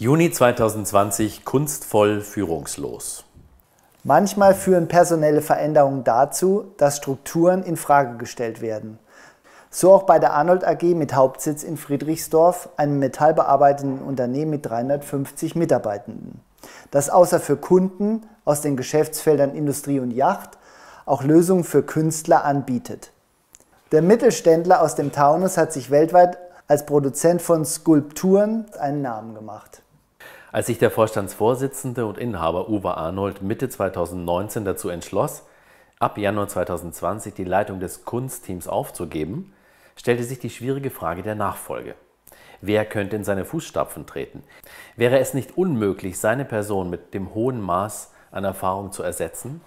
Juni 2020 kunstvoll führungslos. Manchmal führen personelle Veränderungen dazu, dass Strukturen in Frage gestellt werden. So auch bei der Arnold AG mit Hauptsitz in Friedrichsdorf, einem metallbearbeitenden Unternehmen mit 350 Mitarbeitenden, das außer für Kunden aus den Geschäftsfeldern Industrie und Yacht auch Lösungen für Künstler anbietet. Der Mittelständler aus dem Taunus hat sich weltweit als Produzent von Skulpturen einen Namen gemacht. Als sich der Vorstandsvorsitzende und Inhaber Uwe Arnold Mitte 2019 dazu entschloss, ab Januar 2020 die Leitung des Kunstteams aufzugeben, stellte sich die schwierige Frage der Nachfolge. Wer könnte in seine Fußstapfen treten? Wäre es nicht unmöglich, seine Person mit dem hohen Maß an Erfahrung zu ersetzen?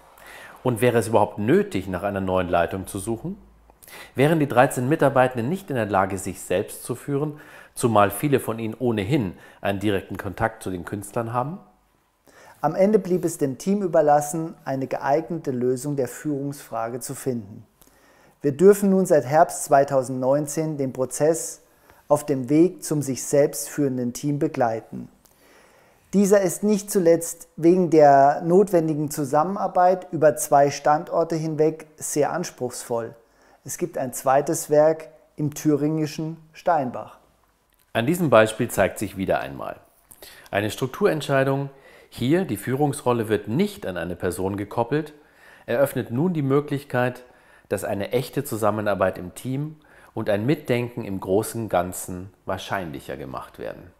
Und wäre es überhaupt nötig, nach einer neuen Leitung zu suchen? wären die 13 Mitarbeitenden nicht in der Lage, sich selbst zu führen, zumal viele von ihnen ohnehin einen direkten Kontakt zu den Künstlern haben? Am Ende blieb es dem Team überlassen, eine geeignete Lösung der Führungsfrage zu finden. Wir dürfen nun seit Herbst 2019 den Prozess auf dem Weg zum sich selbst führenden Team begleiten. Dieser ist nicht zuletzt wegen der notwendigen Zusammenarbeit über zwei Standorte hinweg sehr anspruchsvoll. Es gibt ein zweites Werk im thüringischen Steinbach. An diesem Beispiel zeigt sich wieder einmal eine Strukturentscheidung. Hier die Führungsrolle wird nicht an eine Person gekoppelt, eröffnet nun die Möglichkeit, dass eine echte Zusammenarbeit im Team und ein Mitdenken im großen Ganzen wahrscheinlicher gemacht werden.